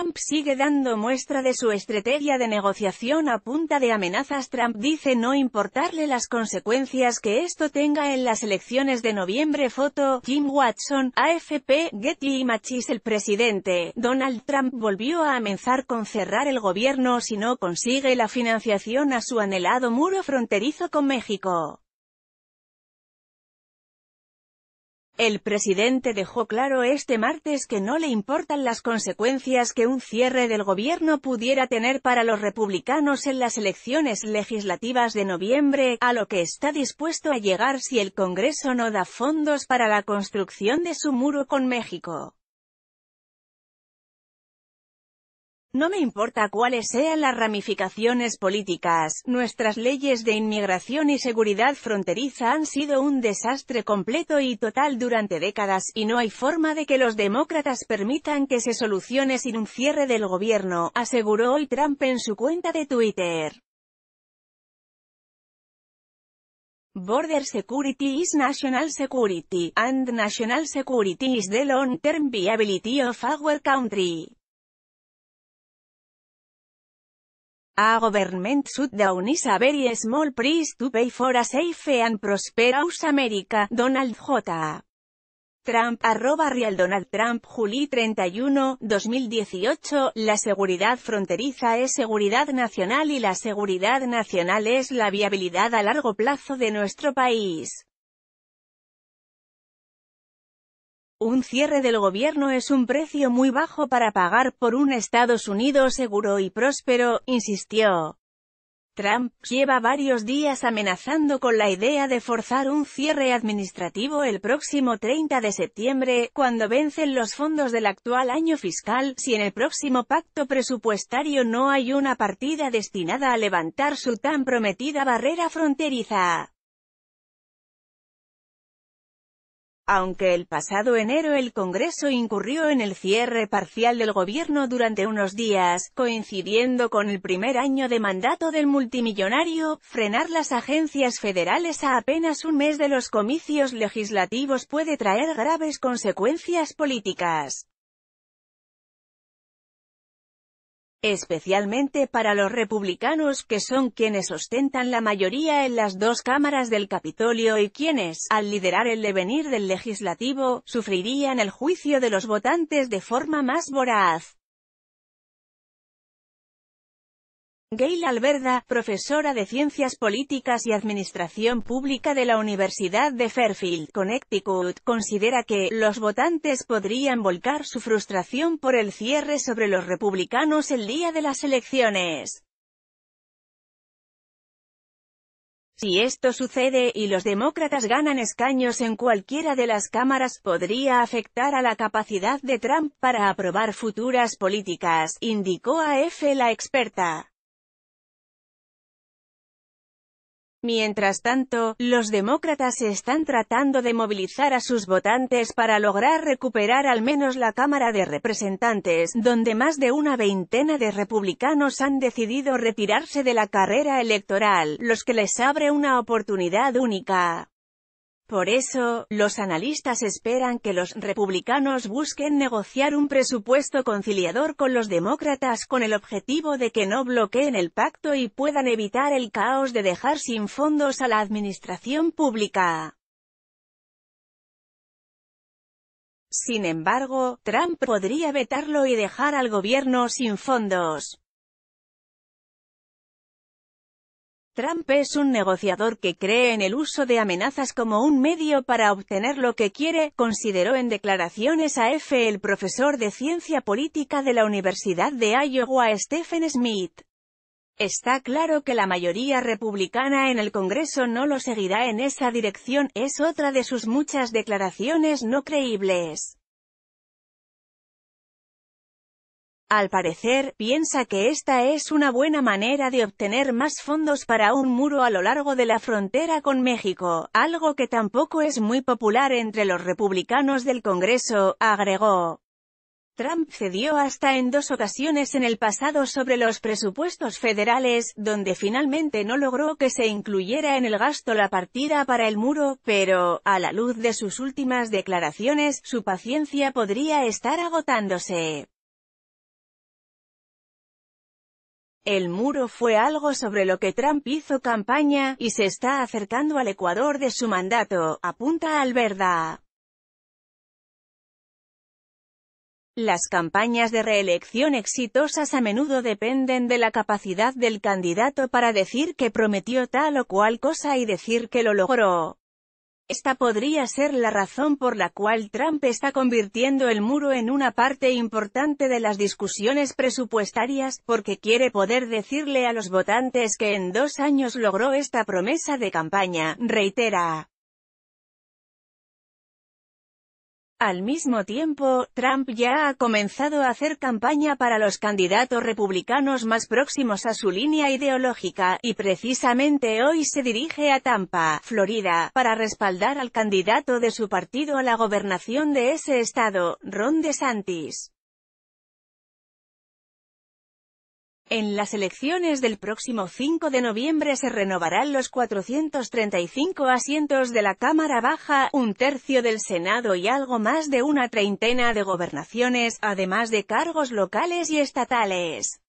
Trump sigue dando muestra de su estrategia de negociación a punta de amenazas. Trump dice no importarle las consecuencias que esto tenga en las elecciones de noviembre. Foto, Kim Watson, AFP, Getty Machis El presidente, Donald Trump volvió a amenazar con cerrar el gobierno si no consigue la financiación a su anhelado muro fronterizo con México. El presidente dejó claro este martes que no le importan las consecuencias que un cierre del gobierno pudiera tener para los republicanos en las elecciones legislativas de noviembre, a lo que está dispuesto a llegar si el Congreso no da fondos para la construcción de su muro con México. No me importa cuáles sean las ramificaciones políticas, nuestras leyes de inmigración y seguridad fronteriza han sido un desastre completo y total durante décadas, y no hay forma de que los demócratas permitan que se solucione sin un cierre del gobierno, aseguró hoy Trump en su cuenta de Twitter. Border security is national security, and national security is the long-term viability of our country. A government should down is a very small price to pay for a safe and prosperous America, Donald J. Trump, arroba Real Donald Trump, Juli 31, 2018, la seguridad fronteriza es seguridad nacional y la seguridad nacional es la viabilidad a largo plazo de nuestro país. Un cierre del gobierno es un precio muy bajo para pagar por un Estados Unidos seguro y próspero, insistió. Trump lleva varios días amenazando con la idea de forzar un cierre administrativo el próximo 30 de septiembre, cuando vencen los fondos del actual año fiscal, si en el próximo pacto presupuestario no hay una partida destinada a levantar su tan prometida barrera fronteriza. Aunque el pasado enero el Congreso incurrió en el cierre parcial del gobierno durante unos días, coincidiendo con el primer año de mandato del multimillonario, frenar las agencias federales a apenas un mes de los comicios legislativos puede traer graves consecuencias políticas. especialmente para los republicanos que son quienes ostentan la mayoría en las dos cámaras del Capitolio y quienes, al liderar el devenir del legislativo, sufrirían el juicio de los votantes de forma más voraz. Gail Alberda, profesora de Ciencias Políticas y Administración Pública de la Universidad de Fairfield, Connecticut, considera que los votantes podrían volcar su frustración por el cierre sobre los republicanos el día de las elecciones. Si esto sucede y los demócratas ganan escaños en cualquiera de las cámaras, podría afectar a la capacidad de Trump para aprobar futuras políticas, indicó a F la experta. Mientras tanto, los demócratas están tratando de movilizar a sus votantes para lograr recuperar al menos la Cámara de Representantes, donde más de una veintena de republicanos han decidido retirarse de la carrera electoral, los que les abre una oportunidad única. Por eso, los analistas esperan que los republicanos busquen negociar un presupuesto conciliador con los demócratas con el objetivo de que no bloqueen el pacto y puedan evitar el caos de dejar sin fondos a la administración pública. Sin embargo, Trump podría vetarlo y dejar al gobierno sin fondos. Trump es un negociador que cree en el uso de amenazas como un medio para obtener lo que quiere, consideró en declaraciones a F el profesor de ciencia política de la Universidad de Iowa Stephen Smith. Está claro que la mayoría republicana en el Congreso no lo seguirá en esa dirección, es otra de sus muchas declaraciones no creíbles. Al parecer, piensa que esta es una buena manera de obtener más fondos para un muro a lo largo de la frontera con México, algo que tampoco es muy popular entre los republicanos del Congreso, agregó. Trump cedió hasta en dos ocasiones en el pasado sobre los presupuestos federales, donde finalmente no logró que se incluyera en el gasto la partida para el muro, pero, a la luz de sus últimas declaraciones, su paciencia podría estar agotándose. El muro fue algo sobre lo que Trump hizo campaña, y se está acercando al Ecuador de su mandato, apunta Alberda. Las campañas de reelección exitosas a menudo dependen de la capacidad del candidato para decir que prometió tal o cual cosa y decir que lo logró. Esta podría ser la razón por la cual Trump está convirtiendo el muro en una parte importante de las discusiones presupuestarias, porque quiere poder decirle a los votantes que en dos años logró esta promesa de campaña, reitera. Al mismo tiempo, Trump ya ha comenzado a hacer campaña para los candidatos republicanos más próximos a su línea ideológica, y precisamente hoy se dirige a Tampa, Florida, para respaldar al candidato de su partido a la gobernación de ese estado, Ron DeSantis. En las elecciones del próximo 5 de noviembre se renovarán los 435 asientos de la Cámara Baja, un tercio del Senado y algo más de una treintena de gobernaciones, además de cargos locales y estatales.